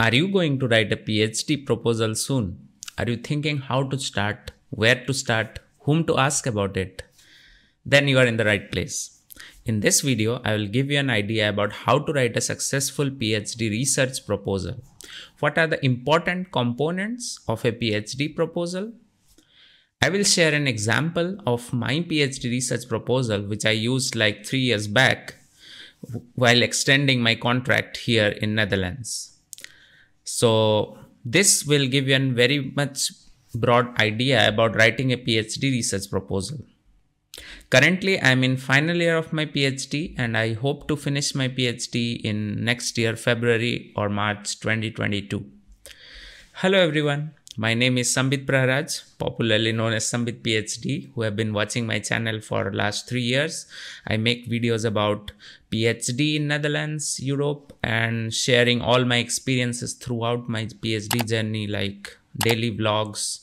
Are you going to write a PhD proposal soon? Are you thinking how to start, where to start, whom to ask about it? Then you are in the right place. In this video, I will give you an idea about how to write a successful PhD research proposal. What are the important components of a PhD proposal? I will share an example of my PhD research proposal which I used like 3 years back while extending my contract here in Netherlands. So this will give you a very much broad idea about writing a PhD research proposal. Currently, I am in final year of my PhD and I hope to finish my PhD in next year February or March 2022. Hello everyone. My name is Sambit Praraj, popularly known as Sambit PhD, who have been watching my channel for last three years. I make videos about PhD in Netherlands, Europe, and sharing all my experiences throughout my PhD journey, like daily vlogs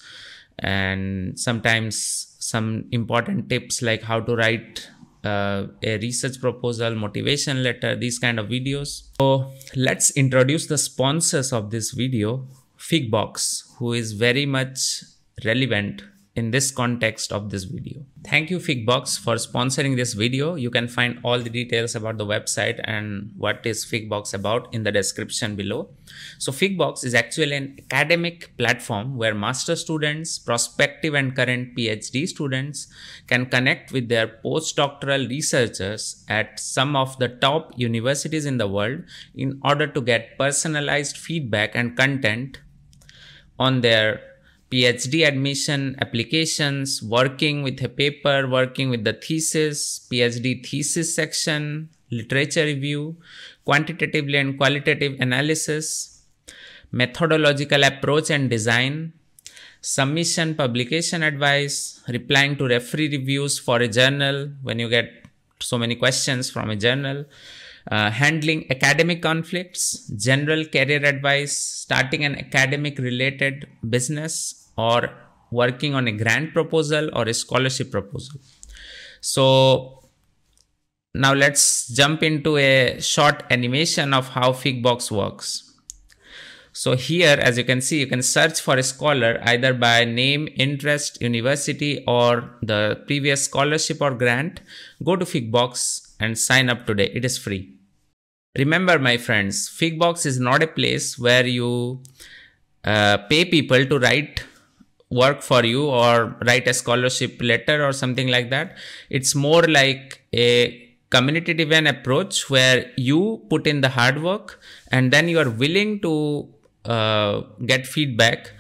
and sometimes some important tips like how to write uh, a research proposal, motivation letter, these kind of videos. So let's introduce the sponsors of this video. Figbox, who is very much relevant in this context of this video. Thank you Figbox for sponsoring this video. You can find all the details about the website and what is Figbox about in the description below. So Figbox is actually an academic platform where master students, prospective and current PhD students can connect with their postdoctoral researchers at some of the top universities in the world in order to get personalized feedback and content on their PhD admission applications, working with a paper, working with the thesis, PhD thesis section, literature review, quantitatively and qualitative analysis, methodological approach and design, submission publication advice, replying to referee reviews for a journal when you get so many questions from a journal, uh, handling academic conflicts, general career advice, starting an academic related business, or working on a grant proposal or a scholarship proposal. So, now let's jump into a short animation of how Figbox works. So here, as you can see, you can search for a scholar either by name, interest, university, or the previous scholarship or grant. Go to Figbox and sign up today. It is free. Remember, my friends, Figbox is not a place where you uh, pay people to write work for you or write a scholarship letter or something like that. It's more like a community driven approach where you put in the hard work and then you are willing to uh, get feedback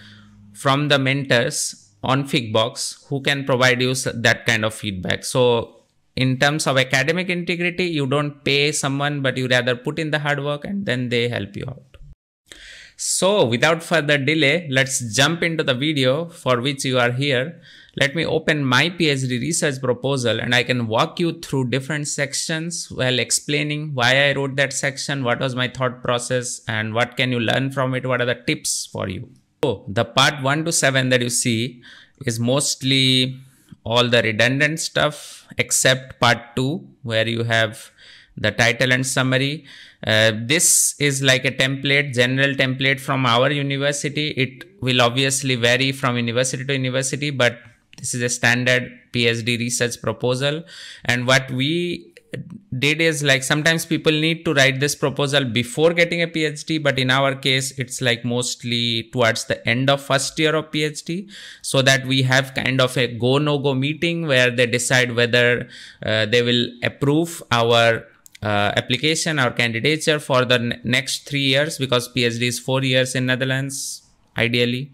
from the mentors on Figbox who can provide you that kind of feedback. So in terms of academic integrity you don't pay someone but you rather put in the hard work and then they help you out so without further delay let's jump into the video for which you are here let me open my phd research proposal and i can walk you through different sections while explaining why i wrote that section what was my thought process and what can you learn from it what are the tips for you so the part 1 to 7 that you see is mostly all the redundant stuff except part 2 where you have the title and summary. Uh, this is like a template, general template from our university. It will obviously vary from university to university, but this is a standard PhD research proposal. And what we did is like sometimes people need to write this proposal before getting a phd but in our case it's like mostly towards the end of first year of phd so that we have kind of a go no go meeting where they decide whether uh, they will approve our uh, application or candidature for the next 3 years because phd is 4 years in netherlands ideally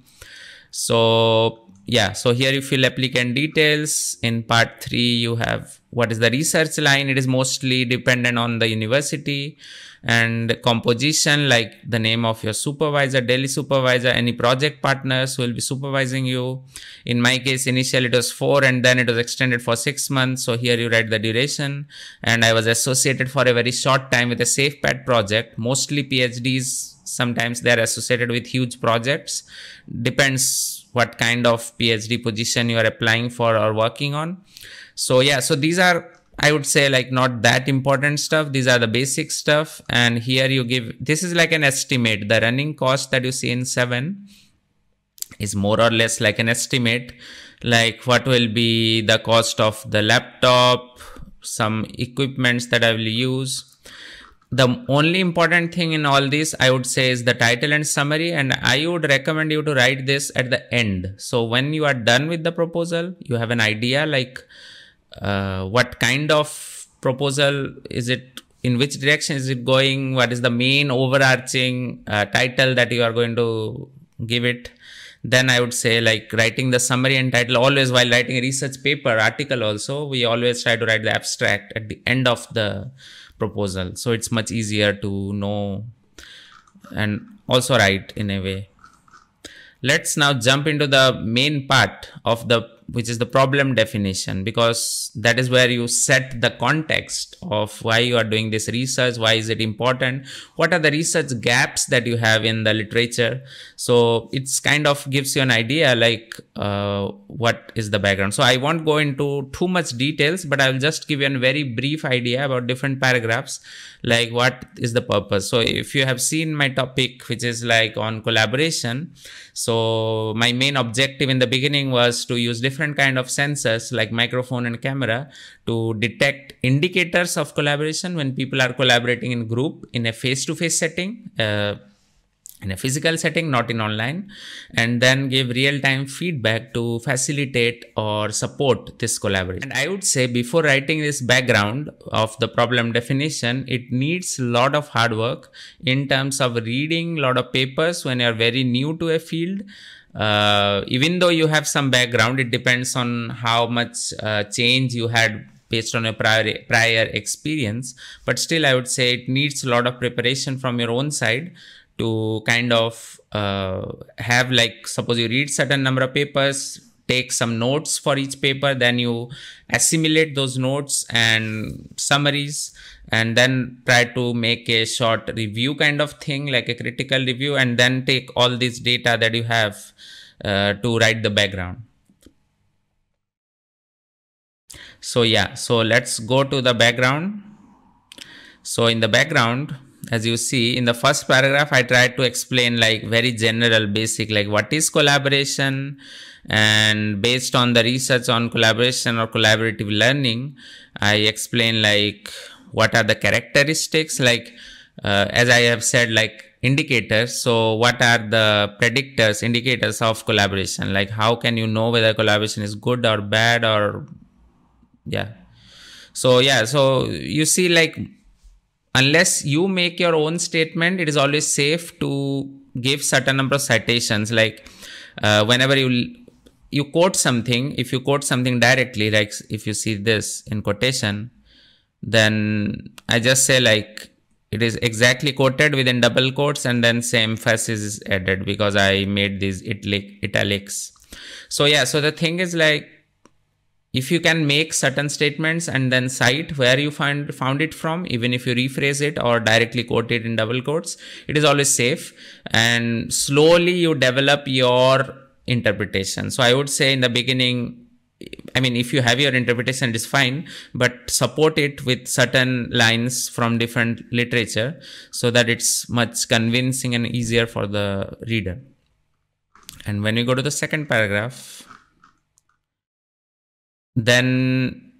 so yeah so here you fill applicant details in part 3 you have what is the research line it is mostly dependent on the university and composition like the name of your supervisor daily supervisor any project partners who will be supervising you in my case initially it was four and then it was extended for six months so here you write the duration and i was associated for a very short time with a safepad project mostly phds sometimes they are associated with huge projects depends what kind of phd position you are applying for or working on so yeah, so these are, I would say like not that important stuff. These are the basic stuff. And here you give, this is like an estimate. The running cost that you see in seven is more or less like an estimate, like what will be the cost of the laptop, some equipments that I will use. The only important thing in all this, I would say, is the title and summary. And I would recommend you to write this at the end. So when you are done with the proposal, you have an idea like uh, what kind of proposal is it in which direction is it going what is the main overarching uh, title that you are going to give it then i would say like writing the summary and title always while writing a research paper article also we always try to write the abstract at the end of the proposal so it's much easier to know and also write in a way let's now jump into the main part of the which is the problem definition because that is where you set the context of why you are doing this research why is it important what are the research gaps that you have in the literature so it's kind of gives you an idea like uh, what is the background so i won't go into too much details but i'll just give you a very brief idea about different paragraphs like what is the purpose so if you have seen my topic which is like on collaboration so my main objective in the beginning was to use different kind of sensors like microphone and camera to detect indicators of collaboration when people are collaborating in group in a face-to-face setting uh, in a physical setting, not in online, and then give real time feedback to facilitate or support this collaboration. And I would say before writing this background of the problem definition, it needs a lot of hard work in terms of reading a lot of papers when you're very new to a field, uh, even though you have some background, it depends on how much uh, change you had based on your prior prior experience. But still, I would say it needs a lot of preparation from your own side to kind of uh, have like suppose you read certain number of papers take some notes for each paper then you assimilate those notes and summaries and then try to make a short review kind of thing like a critical review and then take all this data that you have uh, to write the background so yeah so let's go to the background so in the background as you see in the first paragraph i tried to explain like very general basic like what is collaboration and based on the research on collaboration or collaborative learning i explain like what are the characteristics like uh, as i have said like indicators so what are the predictors indicators of collaboration like how can you know whether collaboration is good or bad or yeah so yeah so you see like unless you make your own statement, it is always safe to give certain number of citations. Like uh, whenever you you quote something, if you quote something directly, like if you see this in quotation, then I just say like it is exactly quoted within double quotes and then same emphasis is added because I made these italics. So yeah, so the thing is like if you can make certain statements and then cite where you find found it from even if you rephrase it or directly quote it in double quotes it is always safe and slowly you develop your interpretation so i would say in the beginning I mean, if you have your interpretation, it is fine, but support it with certain lines from different literature so that it's much convincing and easier for the reader. And when we go to the second paragraph, then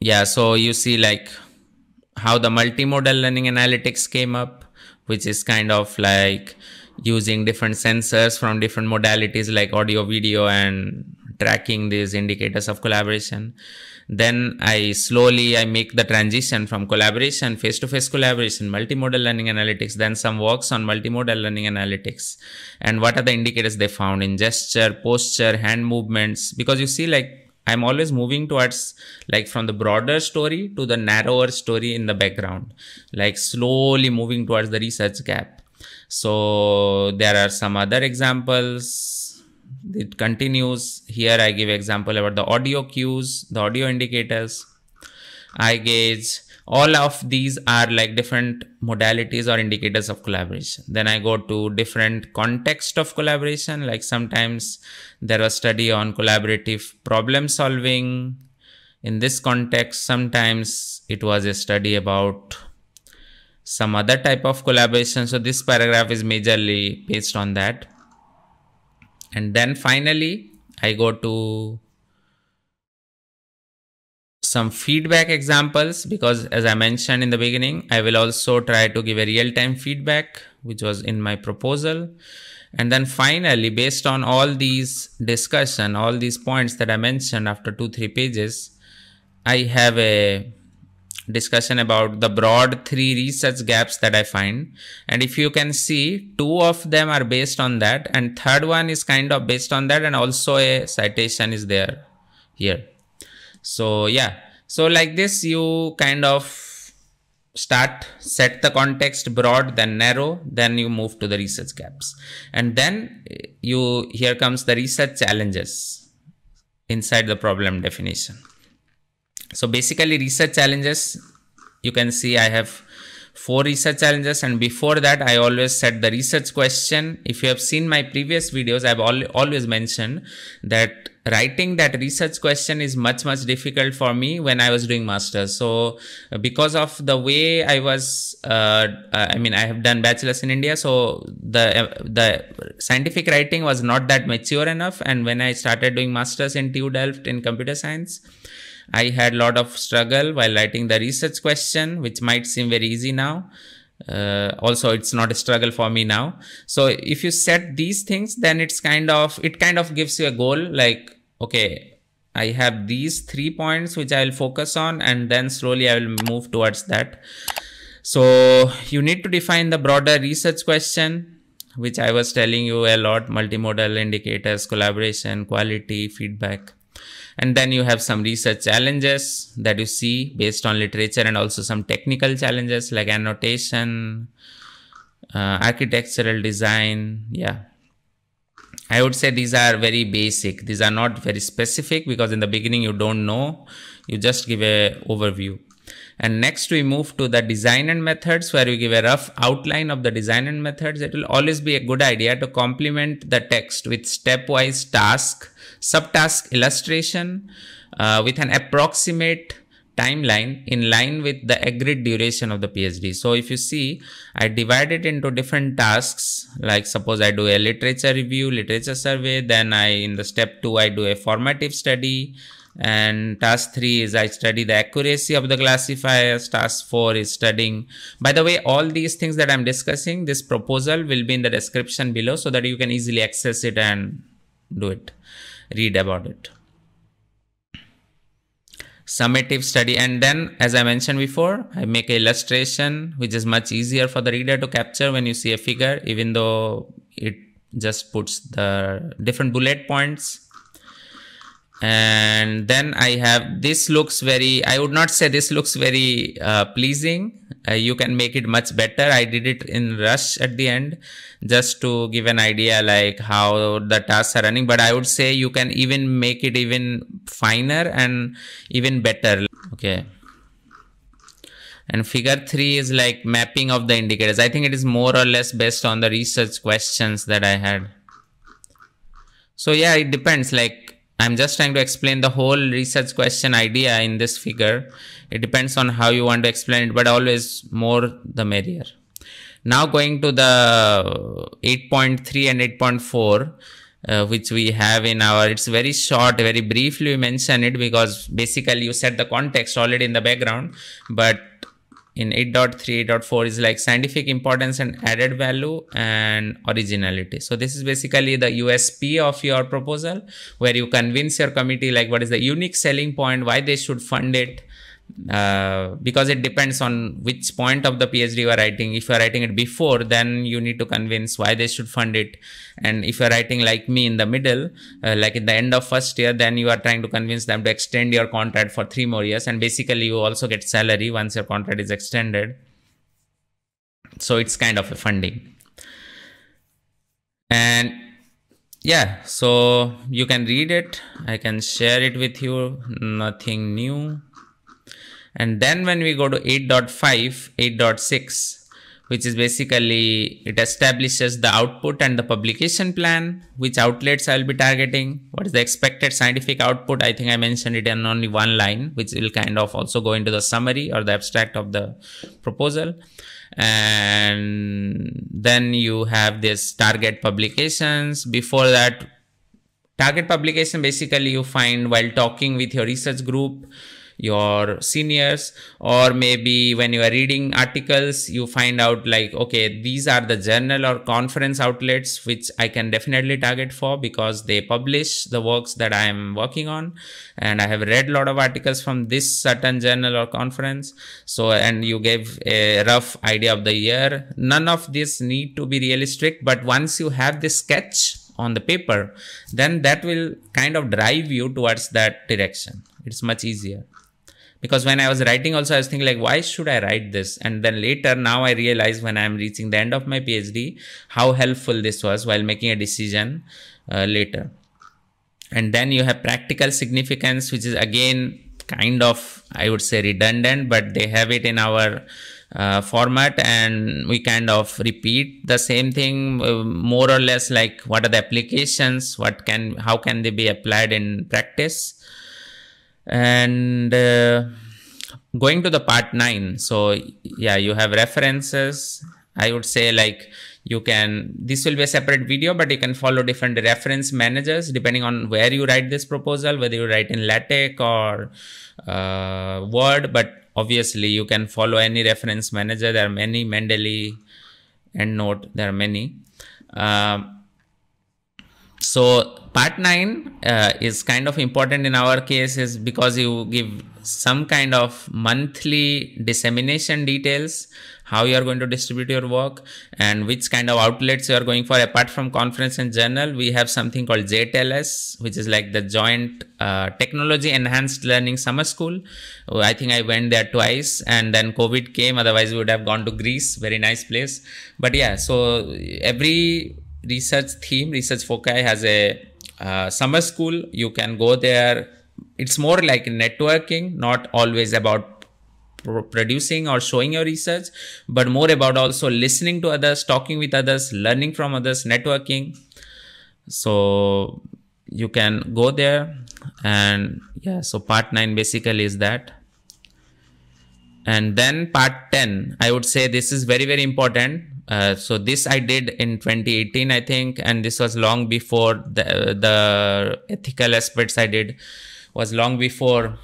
yeah so you see like how the multimodal learning analytics came up which is kind of like using different sensors from different modalities like audio video and tracking these indicators of collaboration then i slowly i make the transition from collaboration face to face collaboration multimodal learning analytics then some works on multimodal learning analytics and what are the indicators they found in gesture posture hand movements because you see like I'm always moving towards like from the broader story to the narrower story in the background, like slowly moving towards the research gap. So there are some other examples. It continues. Here I give example about the audio cues, the audio indicators, eye gauge, all of these are like different modalities or indicators of collaboration then i go to different context of collaboration like sometimes there was study on collaborative problem solving in this context sometimes it was a study about some other type of collaboration so this paragraph is majorly based on that and then finally i go to some feedback examples because as I mentioned in the beginning, I will also try to give a real-time feedback, which was in my proposal. And then finally, based on all these discussion, all these points that I mentioned after two, three pages, I have a discussion about the broad three research gaps that I find. And if you can see, two of them are based on that. And third one is kind of based on that. And also a citation is there here so yeah so like this you kind of start set the context broad then narrow then you move to the research gaps and then eh, you here comes the research challenges inside the problem definition so basically research challenges you can see I have four research challenges and before that I always set the research question. If you have seen my previous videos, I've al always mentioned that writing that research question is much much difficult for me when i was doing masters so uh, because of the way i was uh, uh, i mean i have done bachelor's in india so the uh, the scientific writing was not that mature enough and when i started doing masters in tu delft in computer science I had lot of struggle while writing the research question, which might seem very easy now. Uh, also, it's not a struggle for me now. So if you set these things, then it's kind of, it kind of gives you a goal like, okay, I have these three points which I'll focus on and then slowly I will move towards that. So you need to define the broader research question, which I was telling you a lot, multimodal indicators, collaboration, quality, feedback and then you have some research challenges that you see based on literature and also some technical challenges like annotation uh, architectural design yeah I would say these are very basic. These are not very specific because in the beginning you don't know. You just give a overview. And next we move to the design and methods where we give a rough outline of the design and methods. It will always be a good idea to complement the text with stepwise task, subtask illustration uh, with an approximate timeline in line with the agreed duration of the PhD. So if you see, I divide it into different tasks, like suppose I do a literature review, literature survey, then I in the step two, I do a formative study, and task 3 is i study the accuracy of the classifiers task 4 is studying by the way all these things that i'm discussing this proposal will be in the description below so that you can easily access it and do it read about it summative study and then as i mentioned before i make an illustration which is much easier for the reader to capture when you see a figure even though it just puts the different bullet points and then i have this looks very i would not say this looks very uh, pleasing uh, you can make it much better i did it in rush at the end just to give an idea like how the tasks are running but i would say you can even make it even finer and even better okay and figure 3 is like mapping of the indicators i think it is more or less based on the research questions that i had so yeah it depends like I'm just trying to explain the whole research question idea in this figure. It depends on how you want to explain it, but always more the merrier. Now going to the 8.3 and 8.4. Uh, which we have in our it's very short very briefly we mention it because basically you set the context already in the background but in 8.3 8.4 is like scientific importance and added value and originality so this is basically the usp of your proposal where you convince your committee like what is the unique selling point why they should fund it uh, because it depends on which point of the PhD you are writing. If you are writing it before, then you need to convince why they should fund it. And if you are writing like me in the middle, uh, like at the end of first year, then you are trying to convince them to extend your contract for three more years. And basically, you also get salary once your contract is extended. So it's kind of a funding. And yeah, so you can read it. I can share it with you. Nothing new and then when we go to 8.5 8.6 which is basically it establishes the output and the publication plan which outlets i will be targeting what is the expected scientific output i think i mentioned it in only one line which will kind of also go into the summary or the abstract of the proposal and then you have this target publications before that target publication basically you find while talking with your research group your seniors or maybe when you are reading articles you find out like okay these are the journal or conference outlets which i can definitely target for because they publish the works that i am working on and i have read a lot of articles from this certain journal or conference so and you gave a rough idea of the year none of this need to be really strict but once you have this sketch on the paper then that will kind of drive you towards that direction it's much easier because when I was writing also I was thinking like why should I write this and then later now I realize when I'm reaching the end of my PhD how helpful this was while making a decision uh, later and then you have practical significance which is again kind of I would say redundant but they have it in our uh, format and we kind of repeat the same thing uh, more or less like what are the applications what can how can they be applied in practice and uh, going to the part 9 so yeah you have references i would say like you can this will be a separate video but you can follow different reference managers depending on where you write this proposal whether you write in latex or uh, word but obviously you can follow any reference manager there are many mendeley endnote there are many um, so part 9 uh, is kind of important in our case is because you give some kind of monthly dissemination details how you are going to distribute your work and which kind of outlets you are going for apart from conference and journal we have something called JTLS which is like the joint uh, technology enhanced learning summer school oh, I think I went there twice and then covid came otherwise we would have gone to Greece very nice place but yeah so every research theme, research foci has a uh, summer school. You can go there. It's more like networking, not always about producing or showing your research, but more about also listening to others, talking with others, learning from others, networking. So you can go there and yeah, so part nine basically is that and then part 10 i would say this is very very important uh, so this I did in 2018, I think, and this was long before the, the ethical aspects I did was long before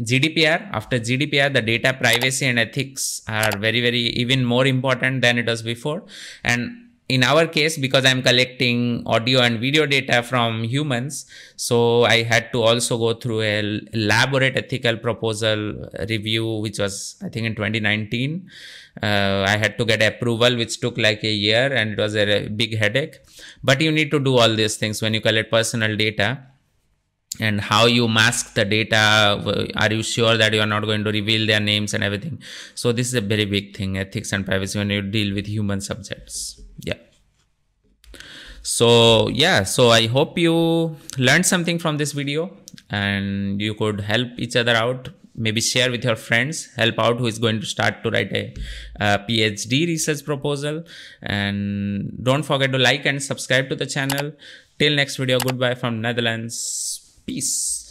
GDPR. After GDPR, the data privacy and ethics are very, very even more important than it was before. And in our case, because I'm collecting audio and video data from humans, so I had to also go through a elaborate ethical proposal review, which was, I think, in 2019 uh, i had to get approval which took like a year and it was a big headache but you need to do all these things when you collect personal data and how you mask the data are you sure that you are not going to reveal their names and everything so this is a very big thing ethics and privacy when you deal with human subjects yeah so yeah so i hope you learned something from this video and you could help each other out maybe share with your friends help out who is going to start to write a, a, phd research proposal and don't forget to like and subscribe to the channel till next video goodbye from netherlands peace